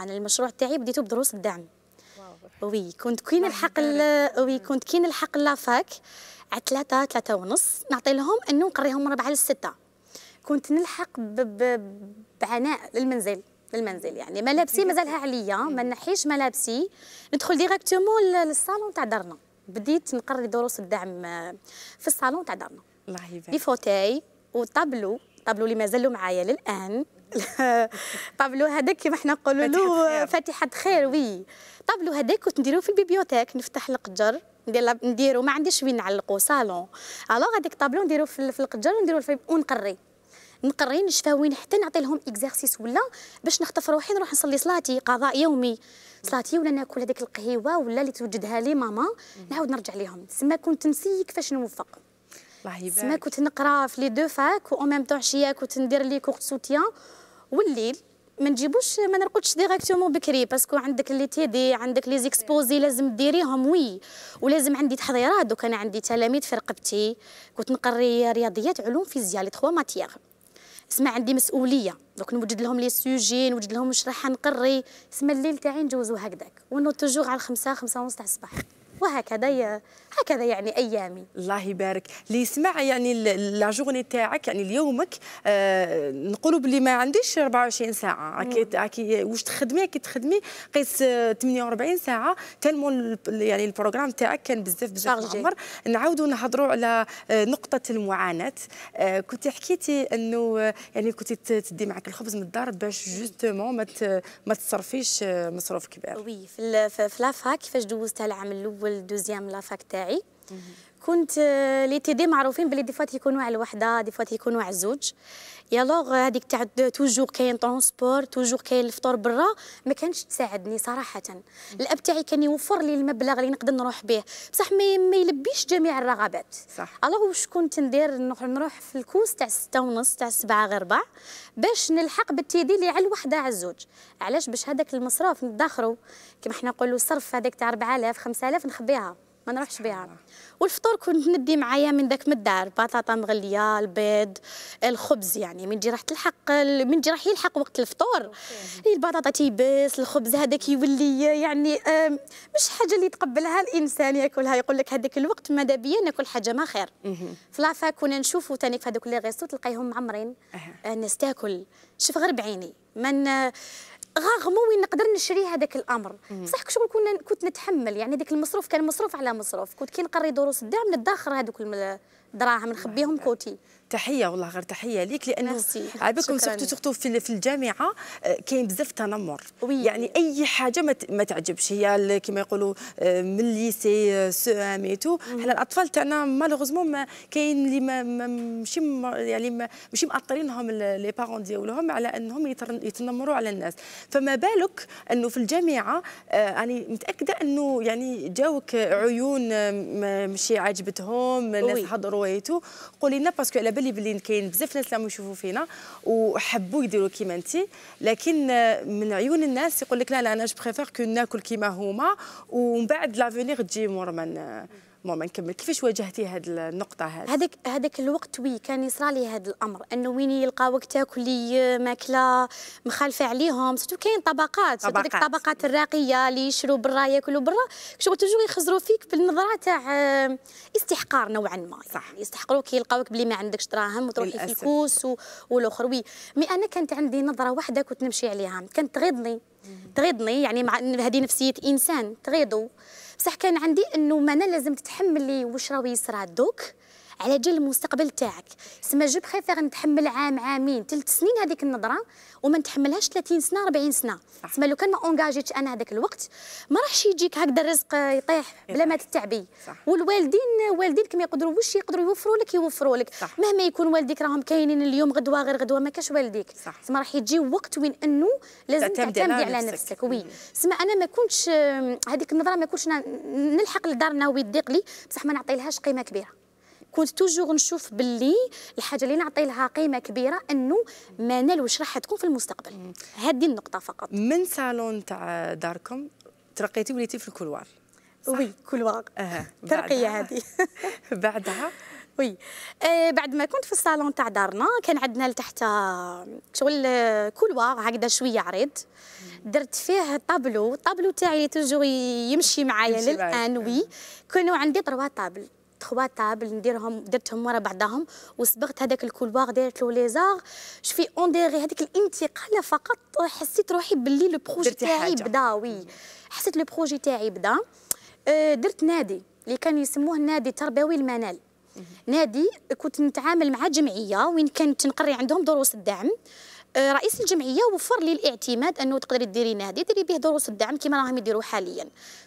انا المشروع تاعي بديته بدروس الدعم نعم، وي كنت كاين الحق وي كنت كاين الحق لافاك على ثلاثة ثلاثة ونص نعطي لهم أنه نقريهم ربعة للستة كنت نلحق بعناء للمنزل للمنزل يعني ملابسي مازالها عليا ما نحيش ملابسي ندخل ديريكتومون للصالون تاع دارنا بديت نقري دروس الدعم آه، في الصالون تاع دارنا الله يبارك لي فوتاي وطابلو طابلو اللي مازالو معايا للان طابلو هذاك كيما حنا نقولوا له فاتحه خير وي طابلو هذاك كنت نديروه في البيبيوتيك نفتح القجر ندير نديرو ما عنديش وين نعلقو صالون الوغ هذاك طابلو نديرو في القجر ونديرو ونقري نقري نشفى وين حتى نعطي لهم اكزرسيس ولا باش نخطف روحي نروح نصلي صلاتي قضاء يومي صلاتي ولا ناكل هذيك القهيوه ولا اللي توجدها لي ماما نعاود نرجع لهم سما كنت نسي كيفاش نوفق سما كنت نقرا في لي دو فاك و ميم طون عشيه كنت ندير لي كور سوتيان والليل ما نجيبوش ما نرقدش ديريكتومون بكري باسكو عندك لي تي دي عندك لي زيكسبوزي لازم ديريهم وي ولازم عندي تحضيرات دوك انا عندي تلاميذ في رقبتي كنت نقري رياضيات علوم فيزياء لي تخوا ماتيغ اسمع عندي مسؤوليه دوك نوجد لهم لي سوجي نوجد لهم واش راح نقري اسمع الليل تاعي نجوزو هكذاك ونوض توجور على الخمسة خمسة ونص تاع الصباح وهكذا هكذا يعني ايامي الله يبارك لي سمع يعني لا جورني تاعك يعني ليومك آه نقولوا بلي ما عنديش 24 ساعه راكي واش تخدمي كي تخدمي قيس 48 آه، ساعه تلمون يعني البروغرام تاعك كان بزاف بزاف عمر نعاودوا نهضروا على آه، نقطه المعاناه آه كنت حكيتي انه آه، يعني كنت تدي معك الخبز من الدار باش جوستومون ما ما تصرفيش مصروف كبير وي في لافاك كيفاش دوزت العام الاول الدوزيام لافاك تاعي كنت لي تي دي معروفين بلي دي فات يكونوا على الوحده دي فات يكونوا على الزوج لوغ هذيك تاع توجور كاين طونسبور توجور كاين الفطور برا ما كانش تساعدني صراحه الاب تاعي كان يوفر لي المبلغ اللي نقدر نروح به بصح ما يلبيش جميع الرغبات صح الوغ واش كنت ندير نروح نروح في الكوز تاع 6 ونص تاع 7 غير ربع باش نلحق بالتيدي اللي على الوحده على الزوج علاش باش هذاك المصروف ندخرو كما حنا نقولوا صرف هذاك تاع 4000 5000 نخبيها ما نروحش بها والفطور كنت ندي معايا من ذاك من الدار بطاطا مغليه البيض الخبز يعني من جي راح تلحق من جي راح يلحق وقت الفطور إيه، البطاطا تيبس الخبز هذا كيولي يعني مش حاجه اللي يتقبلها الانسان ياكلها يقول لك هذاك الوقت ماذا بيا ناكل حاجه ما خير فلافا كنا نشوفوا ثاني في هذوك لي غيسو تلقايهم معمرين آه، الناس تاكل شوف غير بعيني من آه، غاغمو وين نقدر نشري هذاك الامر بصح شغل كنا كنت نتحمل يعني ذاك المصروف كان مصروف على مصروف كنت كي نقري دروس الدعم ندخر هذوك الدراهم نخبيهم كوتي تحيه والله غير تحيه ليك لانه على بالكم سورتو سورتو في, في الجامعه آه، كاين بزاف تنمر وي. يعني اي حاجه ما, تعجبش هي كما يقولوا آه، من الليسي آه، سو ام اي تو حنا الاطفال تاعنا مالوغوزمون كاين اللي ما ماشي يعني ماشي مأطرينهم لي بارون ديالهم على انهم يتنمروا على الناس فما بالك انه في الجامعه يعني متاكده انه يعني جاوك عيون ماشي عاجبتهم ناس هضروا ايتو قولي لنا باسكو على بالي بلي كاين بزاف ناس اللي يشوفوا فينا وحبوا يديروا كيما انت لكن من عيون الناس يقول لك لا لا انا جو بريفير كو ناكل كيما هما ومن بعد لافونيغ تجي مور من المهم نكمل كيفاش واجهتي هذه النقطه هذه هذاك هذاك الوقت وي كان يصرى لي هذا الامر انه وين يلقى وقت تاكلي ماكله مخالفه عليهم سيرتو كاين طبقات هذيك الطبقات الراقيه اللي يشروا برا ياكلوا برا شغل توجو يخزروا فيك بالنظره تاع آه، استحقار نوعا ما صح يعني يستحقروك يلقاوك بلي ما عندكش دراهم وتروحي في الكوس والاخر وي مي انا كانت عندي نظره واحده كنت نمشي عليها كانت تغيضني تغيضني يعني مع هذه نفسيه انسان تغيضو بصح كان عندي انه مانا لازم تتحملي واش راهو يصرى دوك على جال المستقبل تاعك سما جو بريفير نتحمل عام عامين ثلاث سنين هذيك النظره وما نتحملهاش 30 سنه 40 سنه سما لو كان ما اونجاجيتش انا هذاك الوقت ما راحش يجيك هكذا الرزق يطيح بلا ما تتعبي والوالدين والدينك ما يقدروش يقدروا يوفروا لك يوفروا لك مهما يكون والديك راهم كاينين اليوم غدوه غير غدوه ما كاش والديك سما راح يجي وقت وين انه لازم تعتمدي على نفسك, نفسك. وي سما انا ما كنتش هذيك النظره ما كنتش نلحق لدارنا ويضيق لي بصح ما نعطيلهاش قيمه كبيره كنت توجور نشوف باللي الحاجه اللي نعطي لها قيمه كبيره انه ما نالوش راح تكون في المستقبل هذه النقطه فقط من صالون تاع داركم ترقيتي وليتي في الكولوار وي كولوار آه. ترقيه هذه بعدها وي آه بعد ما كنت في الصالون تاع دارنا كان عندنا لتحت شغل كولوار هكذا شويه عريض درت فيه طابلو الطابلو تاعي توجور يمشي معايا للان وي كانوا عندي تروا طابل تخوا طابل نديرهم درتهم ورا بعضهم وصبغت هذاك الكولوار دارت له ليزار شفي اون ديغي هذيك الانتقاله فقط حسيت روحي باللي لو بروجي تاعي بدا وي حسيت لو بروجي تاعي بدا أه، درت نادي اللي كان يسموه نادي تربوي المنال نادي كنت نتعامل مع جمعيه وين كنت نقري عندهم دروس الدعم آه، رئيس الجمعيه وفر لي الاعتماد انه تقدري ديري نادي ديري به دروس الدعم كما راهم يديروا حاليا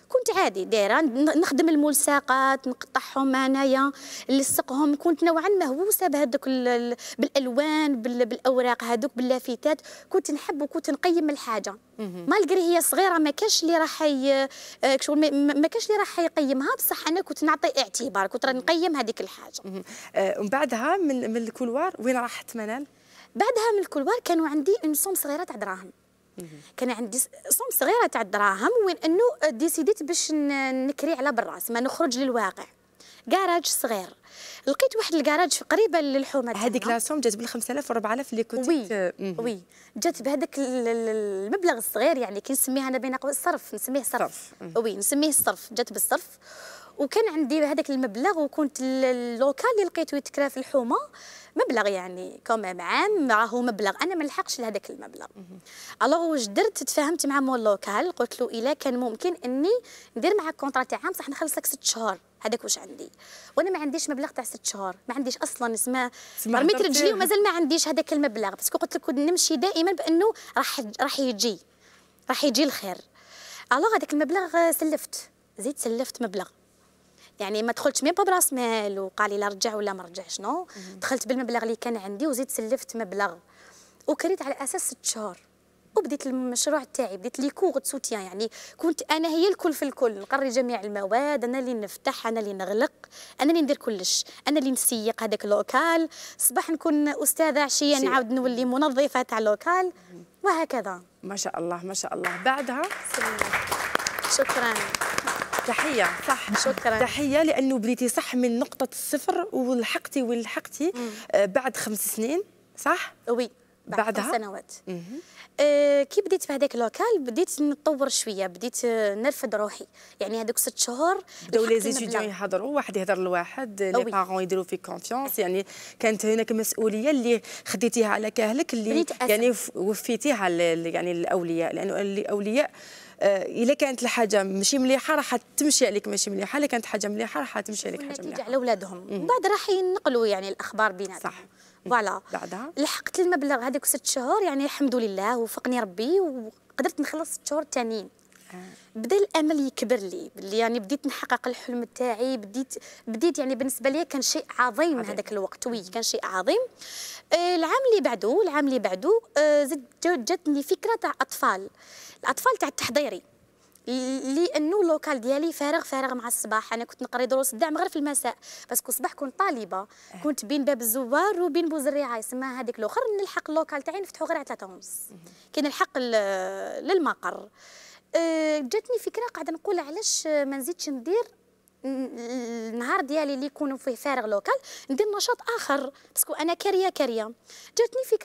كنت عادي دايره نخدم الملصقات نقطعهم انايا نلصقهم كنت نوعا مهووسه بهذوك بالالوان بالاوراق هذوك باللافتات كنت نحب وكنت نقيم الحاجه مالغري هي صغيره ما كانش اللي راح آه، شغل ما كانش اللي راح يقيمها بصح انا كنت نعطي اعتبار كنت راني نقيم هذيك الحاجه آه، ومن بعدها من الكولوار وين راحت منال بعدها من الكلوار كانوا عندي اون سوم صغيره تاع دراهم كان عندي سوم صغيره تاع الدراهم وين انه ديسيديت باش نكري على بالراس ما نخرج للواقع كراج صغير لقيت واحد الكراج قريبه للحومه هذيك لاسوم جات بال 5000 و 4000 اللي كنت وي وي جات بهذاك المبلغ الصغير يعني كي نسميها انا بين قوس الصرف نسميه صرف, صرف. وي نسميه الصرف جات بالصرف وكان عندي هذاك المبلغ وكنت اللوكال اللي لقيته يتكرا في الحومه مبلغ يعني كومام عام راهو مبلغ انا ما لحقش لهذاك المبلغ الوغ واش درت تفاهمت مع مول لوكال قلت له الا كان ممكن اني ندير معاك كونترا تاع عام صح نخلصك ست شهور هذاك واش عندي وانا ما عنديش مبلغ تاع ست شهور ما عنديش اصلا اسمه رميت رجلي ومازال ما عنديش هذاك المبلغ باسكو قلت لك نمشي دائما بانه راح راح يجي راح يجي الخير الوغ هذاك المبلغ سلفت زيد سلفت مبلغ يعني ما دخلتش مي براس مال وقال لي لا رجع ولا ما رجعش نو دخلت بالمبلغ اللي كان عندي وزيد سلفت مبلغ وكريت على اساس ست شهور وبديت المشروع تاعي بديت لي كور سوتيان يعني كنت انا هي الكل في الكل نقري جميع المواد انا اللي نفتح انا اللي نغلق انا اللي ندير كلش انا اللي نسيق هذاك لوكال صباح نكون استاذه عشيه نعاود نولي منظفه تاع لوكال وهكذا ما شاء الله ما شاء الله بعدها شكرا تحيه صح شكرا تحيه لانه بديتي صح من نقطه الصفر ولحقتي ولحقتي آه بعد خمس سنين صح وي بعد بعدها سنوات آه كي بديت في هذاك لوكال بديت نتطور شويه بديت نرفد روحي يعني هذوك ست شهور بداو لي زيتيديون يهضروا واحد يهضر لواحد لي بارون يديروا فيك كونفيونس يعني كانت هناك مسؤوليه اللي خديتيها على كاهلك اللي يعني وفيتيها يعني الاولياء لانه الاولياء آه، الا كانت الحاجه ماشي مليحه راح تمشي عليك ماشي مليحه الا كانت حاجه مليحه راح تمشي عليك حاجه مليحه على ولادهم من بعد راح ينقلوا يعني الاخبار بيناتهم صح فوالا لحقت المبلغ هذيك ست شهور يعني الحمد لله وفقني ربي وقدرت نخلص ست شهور الثانيين بدا الامل يكبر لي باللي يعني بديت نحقق الحلم تاعي بديت بديت يعني بالنسبه لي كان شيء عظيم هذاك الوقت وي كان شيء عظيم آه، العام اللي بعده العام اللي بعده آه، زدت جاتني فكره تاع اطفال الاطفال تاع التحضيري لانه اللوكال ديالي فارغ فارغ مع الصباح انا كنت نقري دروس الدعم غير في المساء باسكو الصباح كنت طالبه إيه. كنت بين باب الزوار وبين بوزريعه يسمى هذيك الاخر نلحق اللوكال تاعي نفتحو غير على 3 ونص كي نلحق للمقر آه، جاتني فكره قاعده نقول علاش ما نزيدش ندير النهار ديالي اللي يكون فيه فارغ لوكال ندير نشاط اخر باسكو انا كاريه كاريه جاتني فكره